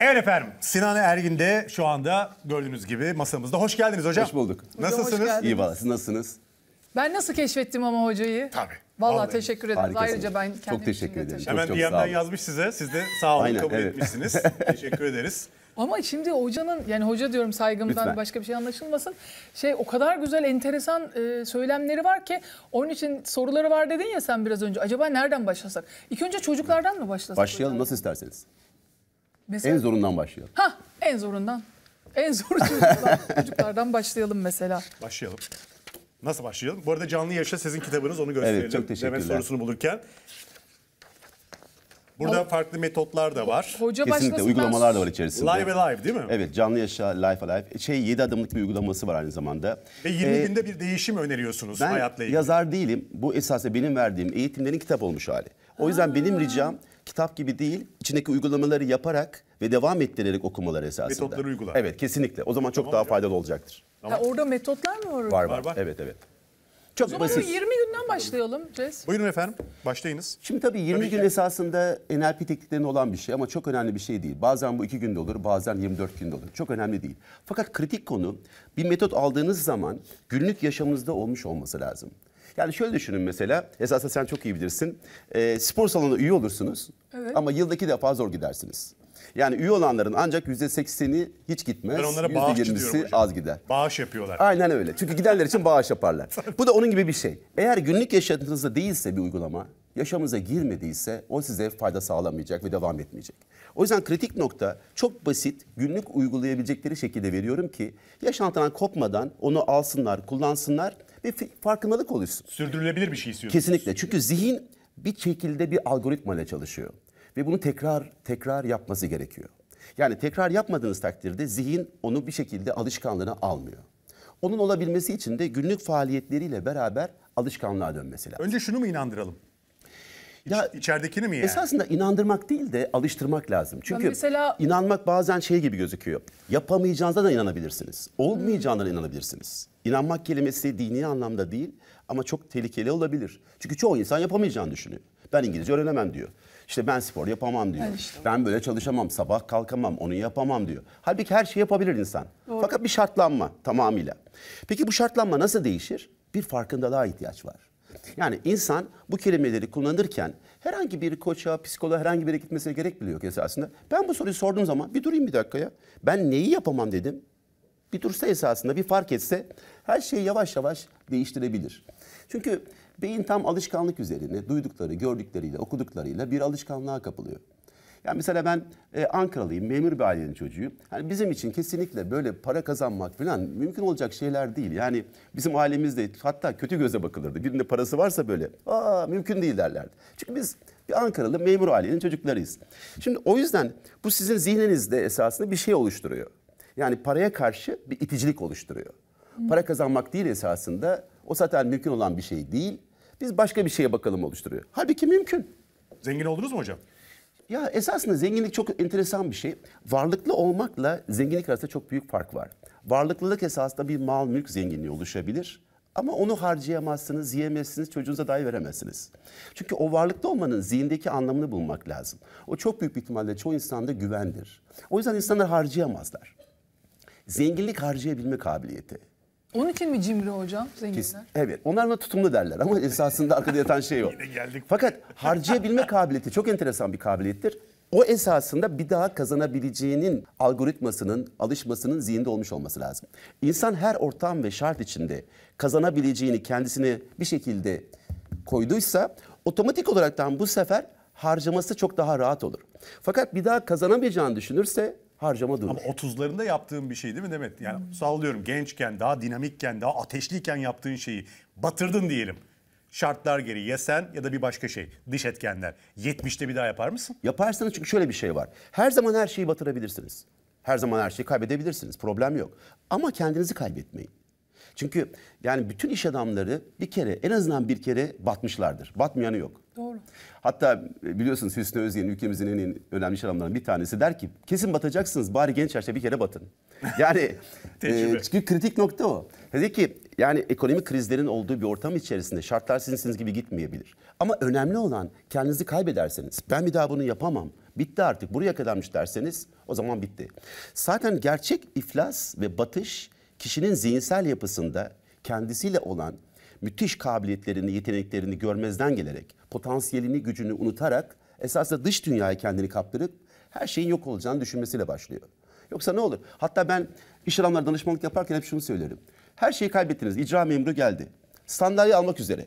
Evet efendim Sinan Ergin de şu anda gördüğünüz gibi masamızda. Hoş geldiniz hocam. Hoş bulduk. Nasılsınız? Hoş İyi valla siz nasılsınız? Ben nasıl keşfettim ama hocayı? Tabii. Vallahi, Vallahi. teşekkür ederim. Harikasınız. Ayrıca ben kendim Çok teşekkür ederim. Teşekkür. Hemen çok, çok bir yazmış size. Siz de sağ olun Aynen, kabul evet. etmişsiniz. teşekkür ederiz. Ama şimdi hocanın yani hoca diyorum saygımdan Lütfen. başka bir şey anlaşılmasın. Şey o kadar güzel enteresan e, söylemleri var ki onun için soruları var dedin ya sen biraz önce. Acaba nereden başlasak? İlk önce çocuklardan mı başlasak? Başlayalım hocam? nasıl isterseniz. Mesela... En zorundan başlayalım. Ha, en zorundan. En zor çocuklar, çocuklardan başlayalım mesela. Başlayalım. Nasıl başlayalım? Bu arada canlı yaşa sizin kitabınız onu gösterelim. Evet, çok teşekkürler. Demek sorusunu bulurken. Burada Ama, farklı metotlar da var. Hoca Kesinlikle uygulamalar da var içerisinde. Live Alive değil mi? Evet canlı yaşa Life Alive. Şey 7 adımlık bir uygulaması var aynı zamanda. Ve 20 ee, günde bir değişim öneriyorsunuz ben hayatla ilgili. yazar değilim. Bu esasen benim verdiğim eğitimlerin kitap olmuş hali. O yüzden ha. benim ricam kitap gibi değil, içindeki uygulamaları yaparak ve devam ettirerek okumaları esasında. Metotları uygular. Evet, kesinlikle. O zaman çok Tamam daha hocam. faydalı olacaktır. Ha, orada metotlar mı var? Var var. var. Evet, evet. O Çok zaman bu basit. 20 günden başlayalım Cez. Buyurun efendim başlayınız. Şimdi tabii 20 Tabii ki. gün esasında NLP tekniklerinde olan bir şey ama çok önemli bir şey değil. Bazen bu 2 günde olur, bazen 24 günde olur. Çok önemli değil. Fakat kritik konu bir metot aldığınız zaman günlük yaşamınızda olmuş olması lazım. Yani şöyle düşünün mesela. Esasında sen çok iyi bilirsin. E, spor salonuna üye olursunuz. Evet. Ama yıldaki defa zor gidersiniz. Yani üye olanların ancak %80'i hiç gitmez. Ben onlara bağış az gider. Bağış yapıyorlar. Aynen öyle. Çünkü gidenler için bağış yaparlar. Bu da onun gibi bir şey. Eğer günlük yaşantınızda değilse bir uygulama, yaşamınıza girmediyse o size fayda sağlamayacak ve devam etmeyecek. O yüzden kritik nokta çok basit, günlük uygulayabilecekleri şekilde veriyorum ki yaşantıdan kopmadan onu alsınlar, kullansınlar ve farkındalık oluşsun. Sürdürülebilir bir şey istiyorsunuz. Kesinlikle. Çünkü zihin bir şekilde bir algoritma çalışıyor. Ve bunu tekrar tekrar yapması gerekiyor. Yani tekrar yapmadığınız takdirde zihin onu bir şekilde alışkanlığına almıyor. Onun olabilmesi için de günlük faaliyetleriyle beraber alışkanlığa dönmesi lazım. Önce şunu mu inandıralım? Ya içeridekini mi yani? Esasında inandırmak değil de alıştırmak lazım. Çünkü mesela... inanmak bazen şey gibi gözüküyor. Yapamayacağınıza da inanabilirsiniz. Olmayacağına da inanabilirsiniz. İnanmak kelimesi dini anlamda değil ama çok tehlikeli olabilir. Çünkü çoğu insan yapamayacağını düşünüyor. Ben İngilizce öğrenemem diyor. İşte ben spor yapamam diyor. Evet işte. Ben böyle çalışamam, sabah kalkamam, onu yapamam diyor. Halbuki her şeyi yapabilir insan. Doğru. Fakat bir şartlanma tamamıyla. Peki bu şartlanma nasıl değişir? Bir farkındalığa ihtiyaç var. Yani insan bu kelimeleri kullanırken herhangi bir koça, psikoloğa herhangi bir yere gitmesine gerek bile yok esasında. Ben bu soruyu sorduğum zaman bir durayım bir dakikaya. Ben neyi yapamam dedim. Bir dursa esasında bir fark etse her şeyi yavaş yavaş değiştirebilir. Çünkü beyin tam alışkanlık üzerine duydukları, gördükleriyle, okuduklarıyla bir alışkanlığa kapılıyor. Yani mesela ben e, Ankaralıyım, memur bir ailenin çocuğuyum. Yani bizim için kesinlikle böyle para kazanmak falan mümkün olacak şeyler değil. Yani bizim ailemizde hatta kötü göze bakılırdı. Birinde parası varsa böyle, aa mümkün değil derlerdi. Çünkü biz bir Ankaralı memur ailenin çocuklarıyız. Şimdi o yüzden bu sizin zihninizde esasında bir şey oluşturuyor. Yani paraya karşı bir iticilik oluşturuyor. Para kazanmak değil esasında. O zaten mümkün olan bir şey değil. Biz başka bir şeye bakalım oluşturuyor. Halbuki mümkün. Zengin oldunuz mu hocam? Ya esasında zenginlik çok enteresan bir şey. Varlıklı olmakla zenginlik arasında çok büyük fark var. Varlıklılık esasında bir mal mülk zenginliği oluşabilir. Ama onu harcayamazsınız, yiyemezsiniz, çocuğunuza dahi veremezsiniz. Çünkü o varlıklı olmanın zihindeki anlamını bulmak lazım. O çok büyük bir ihtimalle çoğu insanda güvendir. O yüzden insanlar harcayamazlar. Zenginlik harcayabilme kabiliyeti. Onun için mi cimri hocam zenginler? Kes, evet onlarla tutumlu derler ama esasında arkada yatan şey o. Yine geldik. Fakat harcayabilme kabiliyeti çok enteresan bir kabiliyettir. O esasında bir daha kazanabileceğinin algoritmasının, alışmasının zihinde olmuş olması lazım. İnsan her ortam ve şart içinde kazanabileceğini kendisini bir şekilde koyduysa otomatik olaraktan bu sefer harcaması çok daha rahat olur. Fakat bir daha kazanamayacağını düşünürse harcama durur. Ama 30'larında yaptığın bir şey değil mi Demet? Yani hmm. sallıyorum gençken, daha dinamikken, daha ateşliyken yaptığın şeyi batırdın diyelim. Şartlar geri ya sen ya da bir başka şey dış etkenler. 70'te bir daha yapar mısın? Yaparsanız çünkü şöyle bir şey var. Her zaman her şeyi batırabilirsiniz. Her zaman her şeyi kaybedebilirsiniz. Problem yok. Ama kendinizi kaybetmeyin. Çünkü yani bütün iş adamları bir kere en azından bir kere batmışlardır. Batmayanı yok. Doğru. Hatta e, biliyorsunuz Hüsnü Özyeğin ülkemizin en önemli iş adamlarından bir tanesi der ki kesin batacaksınız bari genç yaşta bir kere batın. Yani e, çünkü kritik nokta o. Dedi ki yani ekonomik krizlerin olduğu bir ortam içerisinde şartlar sizinsiniz gibi gitmeyebilir. Ama önemli olan kendinizi kaybederseniz ben bir daha bunu yapamam. Bitti artık buraya kadarmış derseniz o zaman bitti. Zaten gerçek iflas ve batış kişinin zihinsel yapısında kendisiyle olan müthiş kabiliyetlerini, yeteneklerini görmezden gelerek, potansiyelini, gücünü unutarak esasında dış dünyaya kendini kaptırıp her şeyin yok olacağını düşünmesiyle başlıyor. Yoksa ne olur? Hatta ben iş adamları danışmanlık yaparken hep şunu söylerim. Her şeyi kaybettiniz. İcra memuru geldi. Sandalye almak üzere.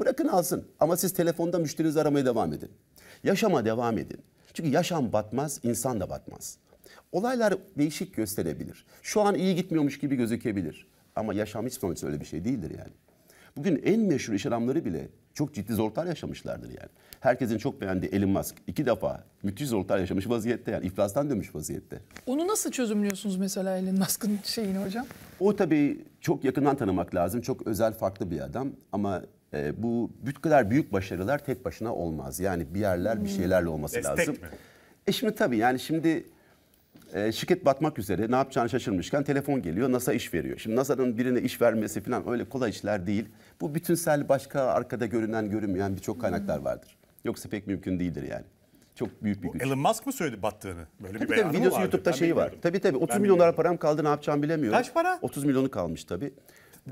Bırakın alsın ama siz telefonda müşterinizi aramaya devam edin. Yaşama devam edin. Çünkü yaşam batmaz, insan da batmaz. Olaylar değişik gösterebilir. Şu an iyi gitmiyormuş gibi gözükebilir. Ama yaşam hiçbir zaman öyle bir şey değildir yani. Bugün en meşhur iş adamları bile çok ciddi zorluklar yaşamışlardır yani. Herkesin çok beğendiği Elon Musk iki defa müthiş zorluklar yaşamış vaziyette yani iflastan dönmüş vaziyette. Onu nasıl çözümlüyorsunuz mesela Elon Musk'ın şeyini hocam? O tabii çok yakından tanımak lazım. Çok özel farklı bir adam ama e, bu bu kadar büyük başarılar tek başına olmaz. Yani bir yerler bir hmm. şeylerle olması Destek lazım. Mi? E şimdi tabii yani şimdi e, şirket batmak üzere ne yapacağını şaşırmışken telefon geliyor NASA iş veriyor. Şimdi NASA'nın birine iş vermesi falan öyle kolay işler değil. Bu bütünsel başka arkada görünen görünmeyen birçok kaynaklar vardır. Yoksa pek mümkün değildir yani. Çok büyük bir güç. Elon Musk mı söyledi battığını? Böyle tabii bir tabii videosu vardı? YouTube'da ben şeyi bilmiyorum. var. Tabii tabii 30 ben milyonlar bilmiyorum. param kaldı ne yapacağımı bilemiyorum. Kaç para? 30 milyonu kalmış tabii.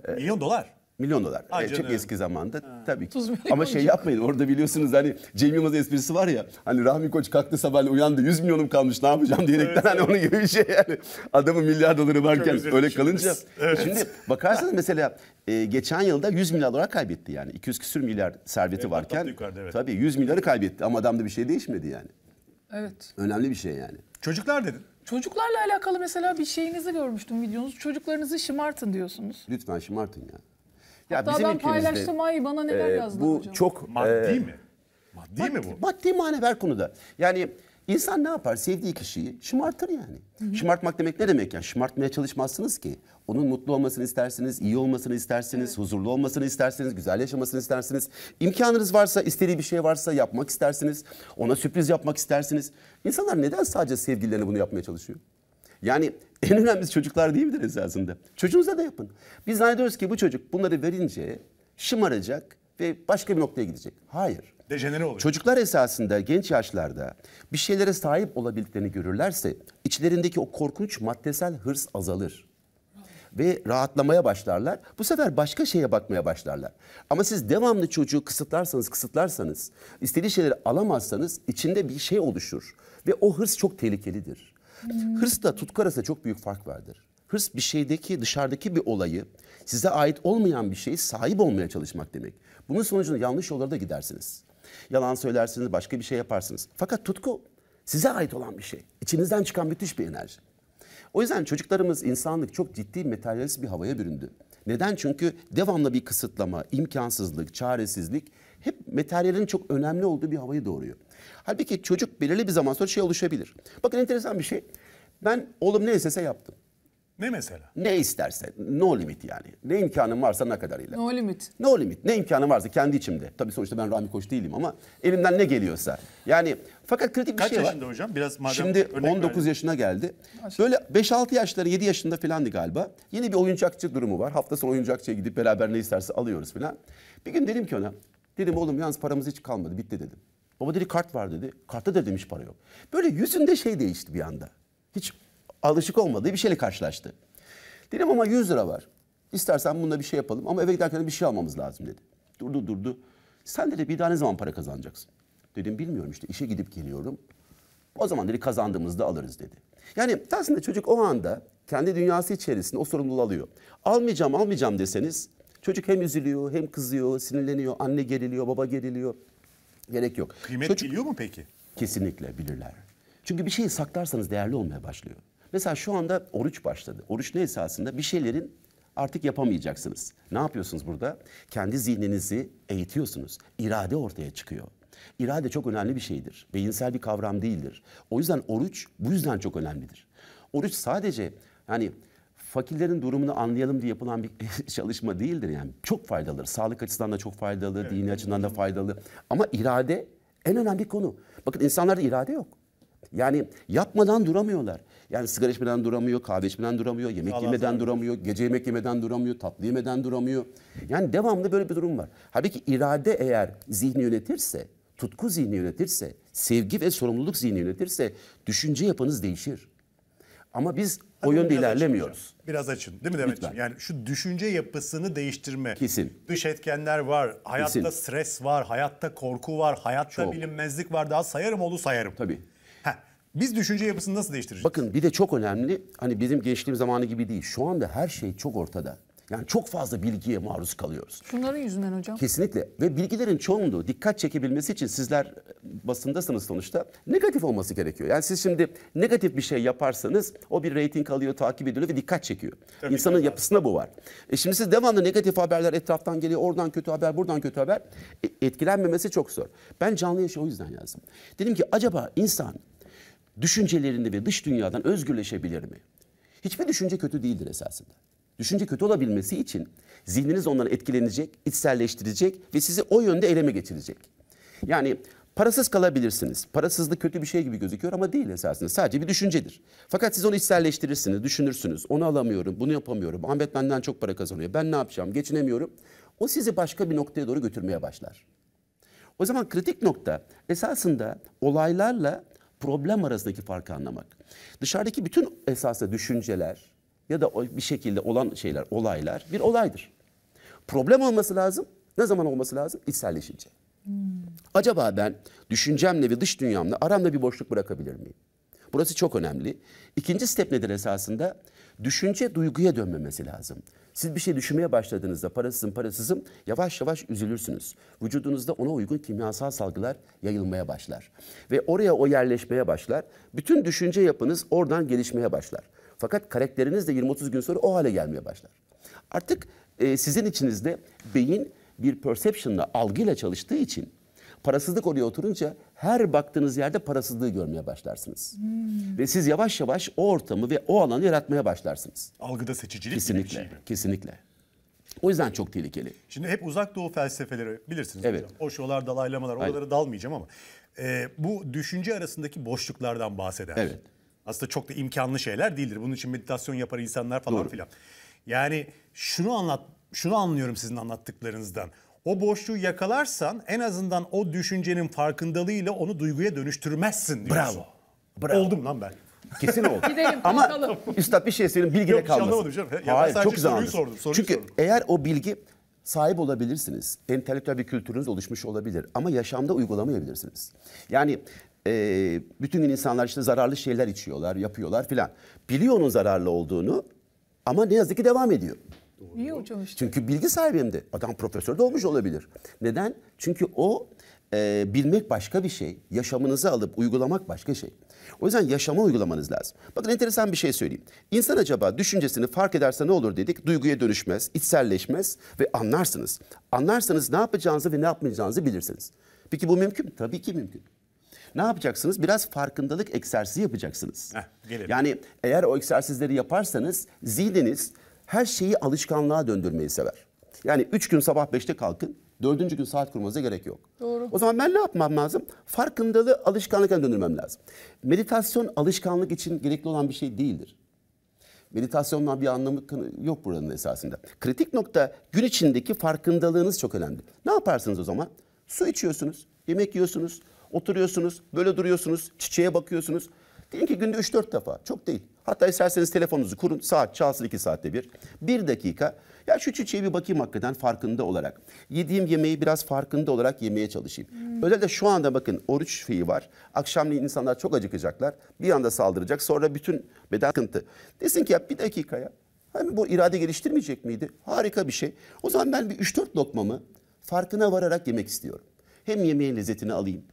Milyon dolar. Ee, Milyon dolar. Ay yani çok eski zamanda ha. tabii ki. Ama şey yapmayın orada biliyorsunuz hani Cem Yılmaz esprisi var ya hani Rahmi Koç kalktı sabah uyandı 100 milyonum kalmış ne yapacağım diyerekten evet, hani evet. onun gibi bir şey yani. Adamın milyar doları varken çok öyle şey. kalınca. Evet. Şimdi bakarsanız mesela e, geçen yılda 100 milyar dolar kaybetti yani. 200 küsür milyar serveti evet, varken yukarıda, evet. tabii 100 milyarı kaybetti ama adamda bir şey değişmedi yani. Evet. Önemli bir şey yani. Çocuklar dedin. Çocuklarla alakalı mesela bir şeyinizi görmüştüm videonuz. Çocuklarınızı şımartın diyorsunuz. Lütfen şımartın Yani. Ya Hatta bizim ben ülkemizde, paylaştım ay bana neler e, yazdı bu hocam. çok maddi e, mi? Maddi, mi bu? Maddi manever konuda. Yani insan ne yapar? Sevdiği kişiyi şımartır yani. Hı hı. Şımartmak demek ne demek yani? Şımartmaya çalışmazsınız ki. Onun mutlu olmasını istersiniz, iyi olmasını istersiniz, evet. huzurlu olmasını istersiniz, güzel yaşamasını istersiniz. İmkanınız varsa, istediği bir şey varsa yapmak istersiniz. Ona sürpriz yapmak istersiniz. İnsanlar neden sadece sevgililerine bunu yapmaya çalışıyor? Yani en önemlisi çocuklar değil diyebiliriz esasında. Çocuğunuza da yapın. Biz zannediyoruz ki bu çocuk bunları verince şımaracak ve başka bir noktaya gidecek. Hayır. Dejenere oluyor. Çocuklar esasında genç yaşlarda bir şeylere sahip olabildiklerini görürlerse içlerindeki o korkunç maddesel hırs azalır. Ve rahatlamaya başlarlar. Bu sefer başka şeye bakmaya başlarlar. Ama siz devamlı çocuğu kısıtlarsanız, kısıtlarsanız, istediği şeyleri alamazsanız içinde bir şey oluşur. Ve o hırs çok tehlikelidir. Hmm. Hırsla tutku arasında çok büyük fark vardır. Hırs bir şeydeki dışarıdaki bir olayı size ait olmayan bir şeyi sahip olmaya çalışmak demek. Bunun sonucunda yanlış yollara da gidersiniz. Yalan söylersiniz, başka bir şey yaparsınız. Fakat tutku size ait olan bir şey. İçinizden çıkan müthiş bir enerji. O yüzden çocuklarımız insanlık çok ciddi materyalist bir havaya büründü. Neden? Çünkü devamlı bir kısıtlama, imkansızlık, çaresizlik hep materyalin çok önemli olduğu bir havayı doğuruyor. Halbuki çocuk belirli bir zaman sonra şey oluşabilir. Bakın enteresan bir şey. Ben oğlum ne istese yaptım. Ne mesela? Ne isterse. No limit yani. Ne imkanım varsa ne kadarıyla. No limit. No limit. Ne imkanım varsa kendi içimde. Tabii sonuçta ben Rami Koç değilim ama elimden ne geliyorsa. Yani fakat kritik bir Kaç şey var. Kaç yaşında hocam? Biraz madem Şimdi 19 verdim. yaşına geldi. Böyle 5-6 yaşları 7 yaşında filandı galiba. Yeni bir oyuncakçı durumu var. Hafta sonu oyuncakçıya gidip beraber ne isterse alıyoruz filan. Bir gün dedim ki ona. Dedim oğlum yalnız paramız hiç kalmadı bitti dedim. Baba dedi kart var dedi. Kartta da demiş para yok. Böyle yüzünde şey değişti bir anda. Hiç alışık olmadığı bir şeyle karşılaştı. Dedim ama 100 lira var. İstersen bunda bir şey yapalım ama eve giderken bir şey almamız lazım dedi. Durdu durdu. Sen dedi bir daha ne zaman para kazanacaksın? Dedim bilmiyorum işte işe gidip geliyorum. O zaman dedi kazandığımızda alırız dedi. Yani aslında çocuk o anda kendi dünyası içerisinde o sorumluluğu alıyor. Almayacağım almayacağım deseniz çocuk hem üzülüyor hem kızıyor, sinirleniyor, anne geriliyor, baba geriliyor. Gerek yok. Kıymet çocuk, biliyor mu peki? Kesinlikle bilirler. Çünkü bir şeyi saklarsanız değerli olmaya başlıyor. Mesela şu anda oruç başladı. Oruç ne esasında? Bir şeylerin artık yapamayacaksınız. Ne yapıyorsunuz burada? Kendi zihninizi eğitiyorsunuz. İrade ortaya çıkıyor. İrade çok önemli bir şeydir. Beyinsel bir kavram değildir. O yüzden oruç bu yüzden çok önemlidir. Oruç sadece hani fakirlerin durumunu anlayalım diye yapılan bir çalışma değildir yani. Çok faydalıdır. Sağlık açısından da çok faydalı, evet. dini açıdan da faydalı. Ama irade en önemli konu. Bakın insanlarda irade yok. Yani yapmadan duramıyorlar. Yani sigara içmeden duramıyor, kahve içmeden duramıyor, yemek Allah yemeden Allah. duramıyor, gece yemek yemeden duramıyor, tatlı yemeden duramıyor. Yani devamlı böyle bir durum var. Halbuki irade eğer zihni yönetirse, tutku zihni yönetirse, sevgi ve sorumluluk zihni yönetirse düşünce yapınız değişir. Ama biz Hadi o yönde biraz ilerlemiyoruz. Açın, biraz açın değil mi Demetciğim? Yani şu düşünce yapısını değiştirme. Kesin. Dış etkenler var, hayatta Kesin. stres var, hayatta korku var, hayatta Çok. bilinmezlik var. Daha sayarım onu sayarım. Tabii. Biz düşünce yapısını nasıl değiştireceğiz? Bakın bir de çok önemli hani bizim gençliğim zamanı gibi değil. Şu anda her şey çok ortada. Yani çok fazla bilgiye maruz kalıyoruz. Şunların yüzünden hocam. Kesinlikle ve bilgilerin çoğunluğu dikkat çekebilmesi için sizler e, basındasınız sonuçta. Negatif olması gerekiyor. Yani siz şimdi negatif bir şey yaparsanız o bir reyting alıyor, takip ediliyor ve dikkat çekiyor. Tabii İnsanın yapısına bu var. E şimdi siz devamlı negatif haberler etraftan geliyor. Oradan kötü haber, buradan kötü haber. E, etkilenmemesi çok zor. Ben canlı yaşı o yüzden yazdım. Dedim ki acaba insan düşüncelerini ve dış dünyadan özgürleşebilir mi? Hiçbir düşünce kötü değildir esasında. Düşünce kötü olabilmesi için zihniniz ondan etkilenecek, içselleştirecek ve sizi o yönde eleme geçirecek. Yani parasız kalabilirsiniz. Parasızlık kötü bir şey gibi gözüküyor ama değil esasında. Sadece bir düşüncedir. Fakat siz onu içselleştirirsiniz, düşünürsünüz. Onu alamıyorum, bunu yapamıyorum. Ahmet benden çok para kazanıyor. Ben ne yapacağım? Geçinemiyorum. O sizi başka bir noktaya doğru götürmeye başlar. O zaman kritik nokta esasında olaylarla problem arasındaki farkı anlamak. Dışarıdaki bütün esasda düşünceler ya da bir şekilde olan şeyler, olaylar bir olaydır. Problem olması lazım. Ne zaman olması lazım? İçselleşince. Hmm. Acaba ben düşüncemle ve dış dünyamla aramda bir boşluk bırakabilir miyim? Burası çok önemli. İkinci step nedir esasında? Düşünce duyguya dönmemesi lazım. Siz bir şey düşünmeye başladığınızda parasızım parasızım yavaş yavaş üzülürsünüz. Vücudunuzda ona uygun kimyasal salgılar yayılmaya başlar. Ve oraya o yerleşmeye başlar. Bütün düşünce yapınız oradan gelişmeye başlar. Fakat karakteriniz de 20-30 gün sonra o hale gelmeye başlar. Artık e, sizin içinizde beyin bir perception'la, algıyla çalıştığı için Parasızlık oraya oturunca her baktığınız yerde parasızlığı görmeye başlarsınız. Hmm. Ve siz yavaş yavaş o ortamı ve o alanı yaratmaya başlarsınız. Algıda seçicilik kesinlikle, şey mi? Kesinlikle. O yüzden çok tehlikeli. Şimdi hep uzak doğu felsefeleri bilirsiniz. Evet. Hocam. Oşolar, dalaylamalar oralara dalmayacağım ama. E, bu düşünce arasındaki boşluklardan bahseder. Evet. Aslında çok da imkanlı şeyler değildir. Bunun için meditasyon yapar insanlar falan Doğru. filan. Yani şunu anlat, şunu anlıyorum sizin anlattıklarınızdan o boşluğu yakalarsan en azından o düşüncenin farkındalığıyla onu duyguya dönüştürmezsin diyorsun. Bravo. Bravo. Oldum lan ben. Kesin oldu. Gidelim Ama konuşalım. üstad bir şey söyleyeyim bilgide Yok, şey kalmasın. anlamadım Hayır çok güzel soruyu sordum, soruyu Çünkü sordum. eğer o bilgi sahip olabilirsiniz. Entelektüel bir kültürünüz oluşmuş olabilir ama yaşamda uygulamayabilirsiniz. Yani e, bütün insanlar işte zararlı şeyler içiyorlar, yapıyorlar filan. Biliyor onun zararlı olduğunu ama ne yazık ki devam ediyor. Doğru. İyi hocam işte. Çünkü bilgi sahibim de. Adam profesör de olmuş olabilir. Neden? Çünkü o e, bilmek başka bir şey. Yaşamınızı alıp uygulamak başka şey. O yüzden yaşama uygulamanız lazım. Bakın enteresan bir şey söyleyeyim. İnsan acaba düşüncesini fark ederse ne olur dedik? Duyguya dönüşmez, içselleşmez ve anlarsınız. Anlarsanız ne yapacağınızı ve ne yapmayacağınızı bilirsiniz. Peki bu mümkün mü? Tabii ki mümkün. Ne yapacaksınız? Biraz farkındalık egzersizi yapacaksınız. Heh, yani eğer o egzersizleri yaparsanız zihniniz her şeyi alışkanlığa döndürmeyi sever. Yani üç gün sabah beşte kalkın, dördüncü gün saat kurmanıza gerek yok. Doğru. O zaman ben ne yapmam lazım? Farkındalığı alışkanlıkla döndürmem lazım. Meditasyon alışkanlık için gerekli olan bir şey değildir. Meditasyonla bir anlamı yok buranın esasında. Kritik nokta gün içindeki farkındalığınız çok önemli. Ne yaparsınız o zaman? Su içiyorsunuz, yemek yiyorsunuz, oturuyorsunuz, böyle duruyorsunuz, çiçeğe bakıyorsunuz. Diyelim ki günde 3-4 defa, çok değil. Hatta isterseniz telefonunuzu kurun. Saat çalsın iki saatte bir. Bir dakika. Ya şu çiçeğe bir bakayım hakikaten farkında olarak. Yediğim yemeği biraz farkında olarak yemeye çalışayım. Hmm. de şu anda bakın oruç şeyi var. Akşamleyin insanlar çok acıkacaklar. Bir anda saldıracak. Sonra bütün beden sıkıntı. Desin ki ya bir dakika ya. Hani bu irade geliştirmeyecek miydi? Harika bir şey. O zaman ben bir 3-4 lokmamı farkına vararak yemek istiyorum. Hem yemeğin lezzetini alayım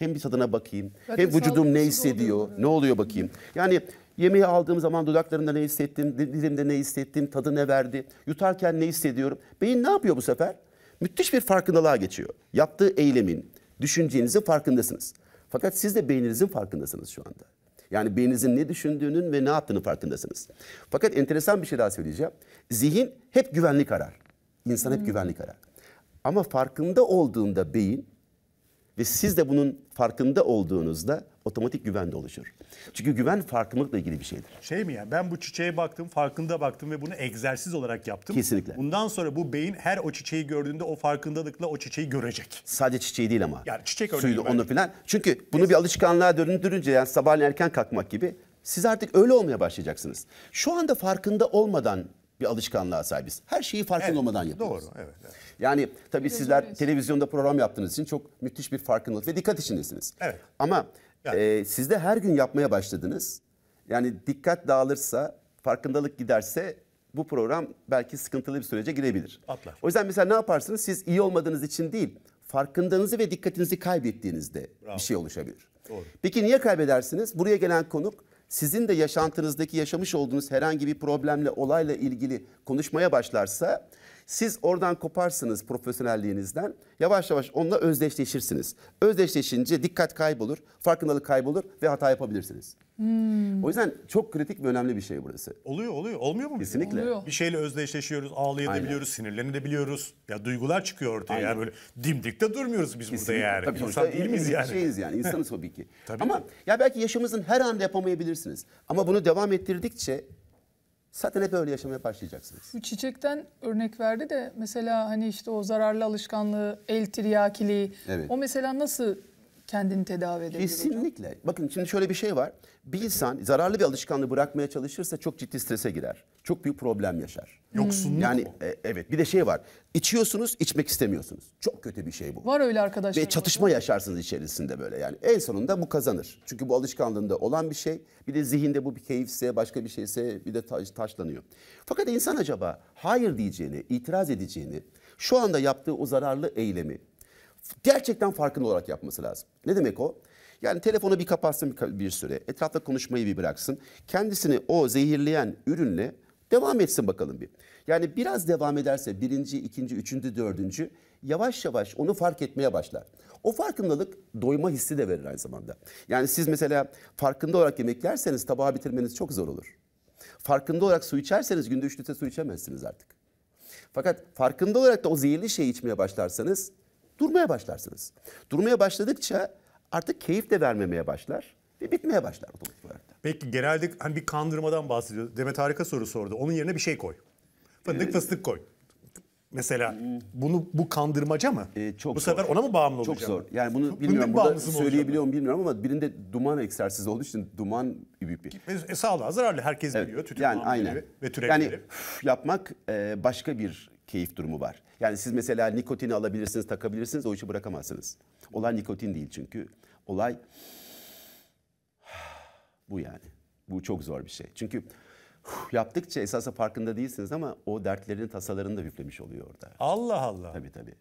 hem bir tadına bakayım. Belki hem vücudum ne şey hissediyor, oluyor. ne oluyor bakayım. Yani yemeği aldığım zaman dudaklarımda ne hissettim, dilimde ne hissettim, tadı ne verdi, yutarken ne hissediyorum. Beyin ne yapıyor bu sefer? Müthiş bir farkındalığa geçiyor. Yaptığı eylemin, düşüncenizin farkındasınız. Fakat siz de beyninizin farkındasınız şu anda. Yani beyninizin ne düşündüğünün ve ne yaptığının farkındasınız. Fakat enteresan bir şey daha söyleyeceğim. Zihin hep güvenlik arar. İnsan hep hmm. güvenlik arar. Ama farkında olduğunda beyin ve siz de bunun farkında olduğunuzda otomatik güven de oluşur. Çünkü güven farkındalıkla ilgili bir şeydir. Şey mi ya ben bu çiçeğe baktım, farkında baktım ve bunu egzersiz olarak yaptım. Kesinlikle. Bundan sonra bu beyin her o çiçeği gördüğünde o farkındalıkla o çiçeği görecek. Sadece çiçeği değil ama. Yani çiçek örneği. Suyunu, onu filan. Çünkü bunu Kesinlikle. bir alışkanlığa döndürünce yani sabahleyin erken kalkmak gibi siz artık öyle olmaya başlayacaksınız. Şu anda farkında olmadan bir alışkanlığa sahibiz. Her şeyi farkında evet, olmadan yapıyoruz. Doğru, evet. evet. Yani tabii evet, sizler evet. televizyonda program yaptığınız için çok müthiş bir farkındalık ve dikkat içindesiniz. Evet. Ama yani. e, siz de her gün yapmaya başladınız. Yani dikkat dağılırsa, farkındalık giderse bu program belki sıkıntılı bir sürece girebilir. Atlar. O yüzden mesela ne yaparsınız? Siz iyi olmadığınız için değil, farkındalığınızı ve dikkatinizi kaybettiğinizde Bravo. bir şey oluşabilir. Doğru. Peki niye kaybedersiniz? Buraya gelen konuk sizin de yaşantınızdaki yaşamış olduğunuz herhangi bir problemle, olayla ilgili konuşmaya başlarsa siz oradan koparsınız profesyonelliğinizden. Yavaş yavaş onunla özdeşleşirsiniz. Özdeşleşince dikkat kaybolur, farkındalık kaybolur ve hata yapabilirsiniz. Hmm. O yüzden çok kritik ve önemli bir şey burası. Oluyor oluyor. Olmuyor mu? Kesinlikle. Oluyor. Bir şeyle özdeşleşiyoruz, ağlayabiliyoruz, sinirlenebiliyoruz. Ya duygular çıkıyor ortaya. Aynen. Yani böyle dimdik de durmuyoruz biz Kesinlikle. burada yani. Tabii İnsan değil miyiz yani? Şeyiz yani. İnsanız tabii ki. tabii Ama ya belki yaşamızın her anda yapamayabilirsiniz. Ama bunu devam ettirdikçe Zaten hep öyle yaşamaya başlayacaksınız. Şu çiçekten örnek verdi de mesela hani işte o zararlı alışkanlığı, el tiryakiliği. Evet. O mesela nasıl kendini tedavi edebilir Kesinlikle. Hocam? Bakın şimdi şöyle bir şey var. Bir insan zararlı bir alışkanlığı bırakmaya çalışırsa çok ciddi strese girer çok büyük problem yaşar. Yoksunluk yani, E, evet bir de şey var. İçiyorsunuz içmek istemiyorsunuz. Çok kötü bir şey bu. Var öyle arkadaşlar. Ve çatışma oldu. yaşarsınız içerisinde böyle yani. En sonunda bu kazanır. Çünkü bu alışkanlığında olan bir şey. Bir de zihinde bu bir keyifse başka bir şeyse bir de taş, taşlanıyor. Fakat insan acaba hayır diyeceğini, itiraz edeceğini, şu anda yaptığı o zararlı eylemi gerçekten farkında olarak yapması lazım. Ne demek o? Yani telefonu bir kapatsın bir süre, etrafta konuşmayı bir bıraksın. Kendisini o zehirleyen ürünle Devam etsin bakalım bir. Yani biraz devam ederse birinci, ikinci, üçüncü, dördüncü yavaş yavaş onu fark etmeye başlar. O farkındalık doyma hissi de verir aynı zamanda. Yani siz mesela farkında olarak yemek yerseniz tabağı bitirmeniz çok zor olur. Farkında olarak su içerseniz günde üç litre su içemezsiniz artık. Fakat farkında olarak da o zehirli şeyi içmeye başlarsanız durmaya başlarsınız. Durmaya başladıkça artık keyif de vermemeye başlar ve bitmeye başlar otomatik olarak. Da. Peki genelde hani bir kandırmadan bahsediyor. Demet harika soru sordu. Onun yerine bir şey koy. Fındık ee, fıstık koy. Mesela bunu bu kandırmaca mı? E, çok bu zor. sefer ona mı bağımlı olacağım? Çok zor. Yani bunu bilmiyorum. Burada söyleyebiliyor mu bilmiyorum ama birinde duman egzersizi olduğu için duman ibupi. E, e, sağlığa zararlı. Herkes evet. biliyor. Tütün yani aynen. ve türevleri. Yani üf, yapmak e, başka bir keyif durumu var. Yani siz mesela nikotini alabilirsiniz, takabilirsiniz. O işi bırakamazsınız. Olay nikotin değil çünkü. Olay bu yani. Bu çok zor bir şey. Çünkü yaptıkça esasında farkında değilsiniz ama o dertlerini tasalarını da yüklemiş oluyor orada. Allah Allah. Tabii tabii.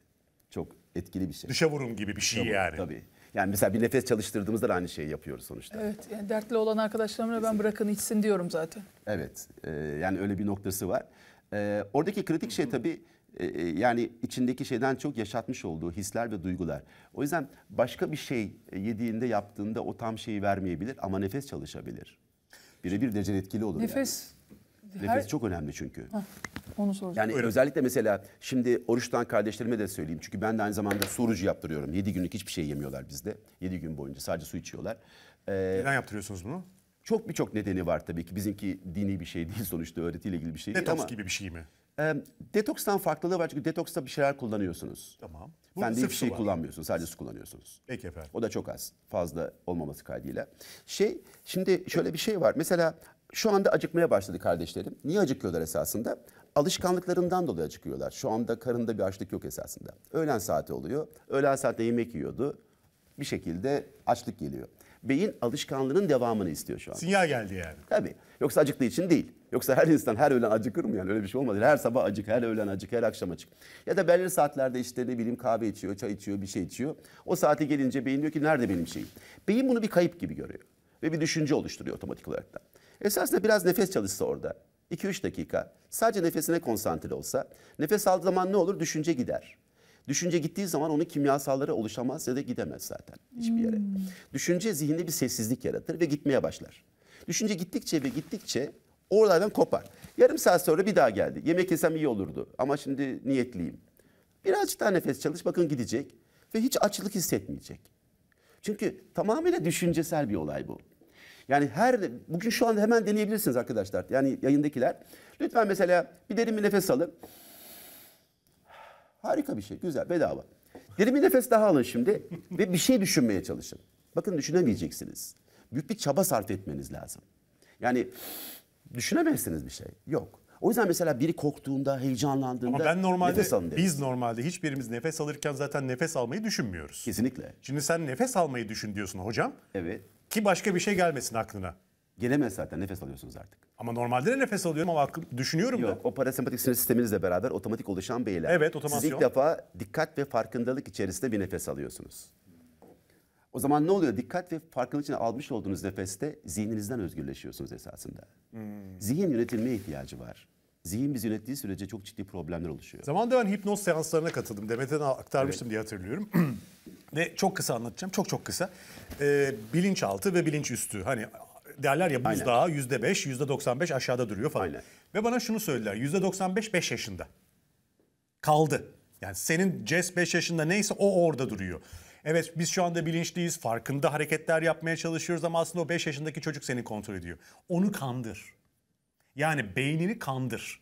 Çok etkili bir şey. Dışa vurum gibi bir şey Tabii, yani. Tabii. Yani mesela bir nefes çalıştırdığımızda da aynı şeyi yapıyoruz sonuçta. Evet yani dertli olan arkadaşlarımla ben bırakın içsin diyorum zaten. Evet e, yani öyle bir noktası var. E, oradaki kritik şey tabii e, e, yani içindeki şeyden çok yaşatmış olduğu hisler ve duygular. O yüzden başka bir şey yediğinde yaptığında o tam şeyi vermeyebilir ama nefes çalışabilir. Birebir derece etkili olur Nefes yani. Her... Nefes çok önemli çünkü. Heh, onu soracağım. Yani e, özellikle mesela şimdi oruçtan kardeşlerime de söyleyeyim. Çünkü ben de aynı zamanda su orucu yaptırıyorum. Yedi günlük hiçbir şey yemiyorlar bizde. yedi gün boyunca sadece su içiyorlar. Ee, Neden yaptırıyorsunuz bunu? Çok birçok nedeni var tabii ki. Bizimki dini bir şey değil sonuçta öğretiyle ilgili bir şey değil Detox ama. gibi bir şey mi? E, detokstan farklılığı var çünkü detoksta bir şeyler kullanıyorsunuz. Tamam. Ben de hiçbir şey kullanmıyorsunuz, Sadece su kullanıyorsunuz. Peki efendim. O da çok az. Fazla olmaması kaydıyla. Şey şimdi şöyle bir şey var. Mesela şu anda acıkmaya başladı kardeşlerim. Niye acıkıyorlar esasında? Alışkanlıklarından dolayı acıkıyorlar. Şu anda karında bir açlık yok esasında. Öğlen saati oluyor. Öğlen saatte yemek yiyordu. Bir şekilde açlık geliyor. Beyin alışkanlığının devamını istiyor şu an. Sinyal geldi yani. Tabii. Yoksa acıktığı için değil. Yoksa her insan her öğlen acıkır mı yani öyle bir şey olmaz. Her sabah acık, her öğlen acık, her akşam acık. Ya da belirli saatlerde işte ne bileyim kahve içiyor, çay içiyor, bir şey içiyor. O saati gelince beyin diyor ki nerede benim şeyim? Beyin bunu bir kayıp gibi görüyor. Ve bir düşünce oluşturuyor otomatik olarak da. Esasında biraz nefes çalışsa orada. 2-3 dakika sadece nefesine konsantre olsa nefes aldığı zaman ne olur? Düşünce gider. Düşünce gittiği zaman onun kimyasalları oluşamaz ya da gidemez zaten hiçbir yere. Hmm. Düşünce zihinde bir sessizlik yaratır ve gitmeye başlar. Düşünce gittikçe ve gittikçe oralardan kopar. Yarım saat sonra bir daha geldi. Yemek yesem iyi olurdu ama şimdi niyetliyim. Birazcık daha nefes çalış bakın gidecek ve hiç açlık hissetmeyecek. Çünkü tamamıyla düşüncesel bir olay bu. Yani her bugün şu anda hemen deneyebilirsiniz arkadaşlar. Yani yayındakiler. Lütfen mesela bir derin bir nefes alın. Harika bir şey. Güzel. Bedava. Derin bir nefes daha alın şimdi ve bir şey düşünmeye çalışın. Bakın düşünemeyeceksiniz. Büyük bir çaba sarf etmeniz lazım. Yani düşünemezsiniz bir şey. Yok. O yüzden mesela biri korktuğunda, heyecanlandığında Ama ben normalde, nefes alın Biz normalde hiçbirimiz nefes alırken zaten nefes almayı düşünmüyoruz. Kesinlikle. Şimdi sen nefes almayı düşün diyorsun hocam. Evet. Ki başka bir şey gelmesin aklına. Gelemez zaten nefes alıyorsunuz artık. Ama normalde de nefes alıyorum ama aklım, düşünüyorum Yok, da. o parasempatik sinir sisteminizle beraber otomatik oluşan beyiler. Evet otomasyon. Siz ilk defa dikkat ve farkındalık içerisinde bir nefes alıyorsunuz. O zaman ne oluyor? Dikkat ve farkındalık için almış olduğunuz nefeste zihninizden özgürleşiyorsunuz esasında. Hmm. Zihin yönetilmeye ihtiyacı var. Zihin bizi yönettiği sürece çok ciddi problemler oluşuyor. Zamanında ben hipnoz seanslarına katıldım. Demet'e aktarmıştım evet. diye hatırlıyorum. ve çok kısa anlatacağım. Çok çok kısa. Ee, bilinçaltı ve bilinç üstü Hani derler ya yüzde beş yüzde doksan beş aşağıda duruyor falan. Aynen. Ve bana şunu söylediler. yüzde doksan beş beş yaşında. Kaldı. Yani senin CES 5 yaşında neyse o orada duruyor. Evet biz şu anda bilinçliyiz, farkında hareketler yapmaya çalışıyoruz ama aslında o 5 yaşındaki çocuk seni kontrol ediyor. Onu kandır. Yani beynini kandır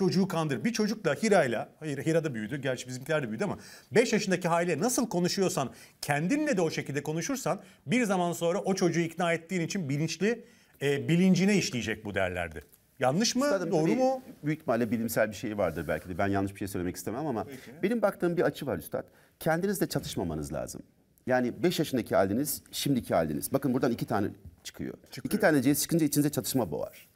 çocuğu kandır. Bir çocukla Hira'yla, hayır Hira da büyüdü, gerçi bizimkiler de büyüdü ama 5 yaşındaki hale nasıl konuşuyorsan, kendinle de o şekilde konuşursan bir zaman sonra o çocuğu ikna ettiğin için bilinçli, e, bilincine işleyecek bu derlerdi. Yanlış mı? Üstadım, Doğru mu? Büyük ihtimalle bilimsel bir şey vardır belki de. Ben yanlış bir şey söylemek istemem ama Peki. benim baktığım bir açı var üstad. Kendinizle çatışmamanız lazım. Yani 5 yaşındaki haliniz, şimdiki haliniz. Bakın buradan iki tane çıkıyor. çıkıyor. İki tane cins çıkınca içinize çatışma boğar.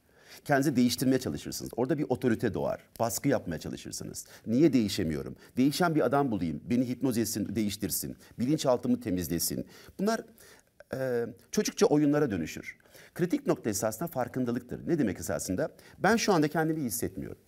Kendinizi değiştirmeye çalışırsınız. Orada bir otorite doğar. Baskı yapmaya çalışırsınız. Niye değişemiyorum? Değişen bir adam bulayım. Beni hipnoz etsin, değiştirsin. Bilinçaltımı temizlesin. Bunlar e, çocukça oyunlara dönüşür. Kritik nokta esasında farkındalıktır. Ne demek esasında? Ben şu anda kendimi iyi hissetmiyorum.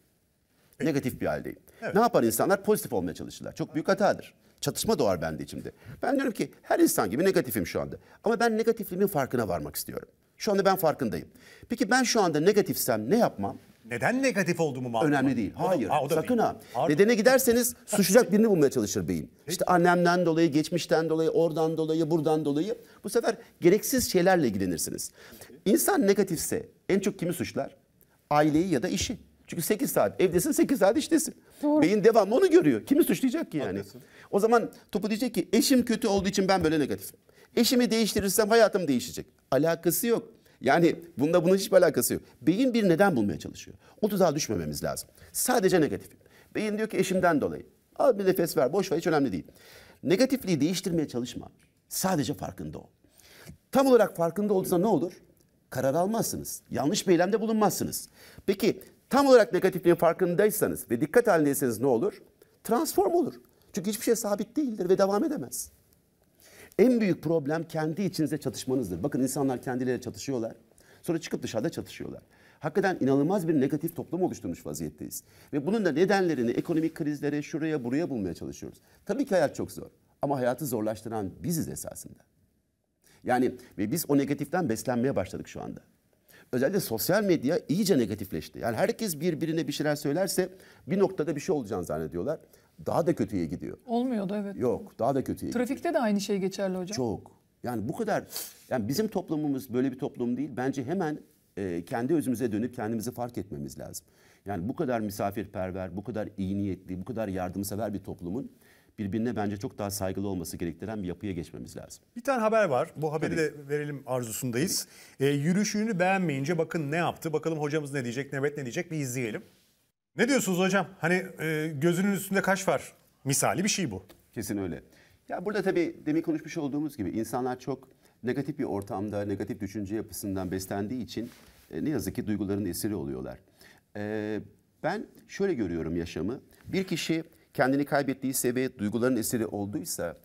Negatif bir haldeyim. Evet. Ne yapar insanlar? Pozitif olmaya çalışırlar. Çok büyük hatadır. Çatışma doğar bende içimde. Ben diyorum ki her insan gibi negatifim şu anda. Ama ben negatifliğimin farkına varmak istiyorum. Şu anda ben farkındayım. Peki ben şu anda negatifsem ne yapmam? Neden negatif olduğumu mu Önemli değil. Hayır. Ha, sakın ha. Ar Nedene giderseniz suçlayacak birini bulmaya çalışır beyin. Peki. İşte annemden dolayı, geçmişten dolayı, oradan dolayı, buradan dolayı. Bu sefer gereksiz şeylerle ilgilenirsiniz. İnsan negatifse en çok kimi suçlar? Aileyi ya da işi. Çünkü 8 saat evdesin 8 saat iştesin. Doğru. Beyin devamlı onu görüyor. Kimi suçlayacak ki yani? Haklısın. O zaman topu diyecek ki eşim kötü olduğu için ben böyle negatifim. Eşimi değiştirirsem hayatım değişecek. Alakası yok. Yani bunda bunun hiçbir alakası yok. Beyin bir neden bulmaya çalışıyor. O tuzağa düşmememiz lazım. Sadece negatif. Beyin diyor ki eşimden dolayı. Al bir nefes ver, boş ver hiç önemli değil. Negatifliği değiştirmeye çalışma. Sadece farkında ol. Tam olarak farkında olduğunuzda ne olur? Karar almazsınız. Yanlış bir eylemde bulunmazsınız. Peki tam olarak negatifliğin farkındaysanız ve dikkat halindeyseniz ne olur? Transform olur. Çünkü hiçbir şey sabit değildir ve devam edemez. En büyük problem kendi içinizde çatışmanızdır. Bakın insanlar kendileri çatışıyorlar. Sonra çıkıp dışarıda çatışıyorlar. Hakikaten inanılmaz bir negatif toplum oluşturmuş vaziyetteyiz. Ve bunun da nedenlerini ekonomik krizlere şuraya buraya bulmaya çalışıyoruz. Tabii ki hayat çok zor. Ama hayatı zorlaştıran biziz esasında. Yani ve biz o negatiften beslenmeye başladık şu anda özellikle sosyal medya iyice negatifleşti. Yani herkes birbirine bir şeyler söylerse bir noktada bir şey olacağını zannediyorlar. Daha da kötüye gidiyor. Olmuyor da evet. Yok daha da kötüye Trafikte gidiyor. de aynı şey geçerli hocam. Çok. Yani bu kadar. Yani bizim toplumumuz böyle bir toplum değil. Bence hemen e, kendi özümüze dönüp kendimizi fark etmemiz lazım. Yani bu kadar misafirperver, bu kadar iyi niyetli, bu kadar yardımsever bir toplumun birbirine bence çok daha saygılı olması gerektiren bir yapıya geçmemiz lazım. Bir tane haber var. Bu haberi Tabii. de verelim arzusundayız. E, yürüyüşünü beğenmeyince bakın ne yaptı. Bakalım hocamız ne diyecek, Nevet ne diyecek bir izleyelim. Ne diyorsunuz hocam? Hani e, gözünün üstünde kaş var misali bir şey bu. Kesin öyle. Ya burada tabii demin konuşmuş olduğumuz gibi insanlar çok negatif bir ortamda, negatif düşünce yapısından beslendiği için e, ne yazık ki duyguların esiri oluyorlar. E, ben şöyle görüyorum yaşamı. Bir kişi kendini kaybettiği seviye duyguların eseri olduysa